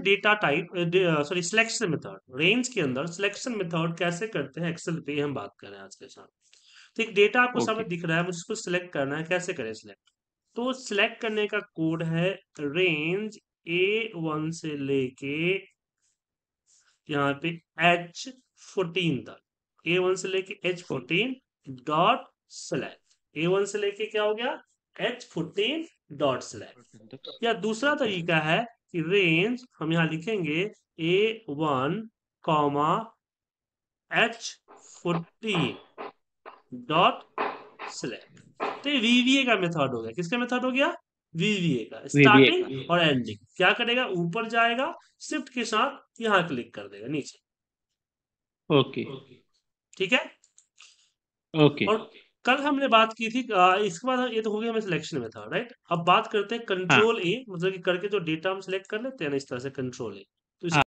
Data type sorry selection method range के अंदर selection method कैसे करते हैं एक्सेल पे हम बात कर रहे हैं आज के साथ तो एक डेटा आपको okay. सामने दिख रहा है मुझे इसको सिलेक्ट करना है कैसे करें सिलेक्ट तो सिलेक्ट करने का कोड है रेंज ए वन से लेके यहाँ पे एच फोर्टीन तक ए वन से लेके H fourteen dot select A one से लेके क्या हो गया एच फोर्टीन डॉट सिलेक्ट या दूसरा तरीका है कि रेंज हम यहां लिखेंगे A one comma H forty dot select तो ये वीवीए का मेथड हो गया किसका मेथड हो गया वीवीए का स्टार्टिंग और एंडिंग क्या करेगा ऊपर जाएगा शिफ्ट के साथ यहां क्लिक कर देगा नीचे ओके ठीक है ओके और कल हमने बात की थी इसके बाद ये तो हो गया हमें सिलेक्शन में था राइट अब बात करते हैं कंट्रोल हाँ। ए मतलब कि करके जो डेटा हम सिलेक्ट कर लेते हैं ना इस तरह से कंट्रोल ए तो इस हाँ।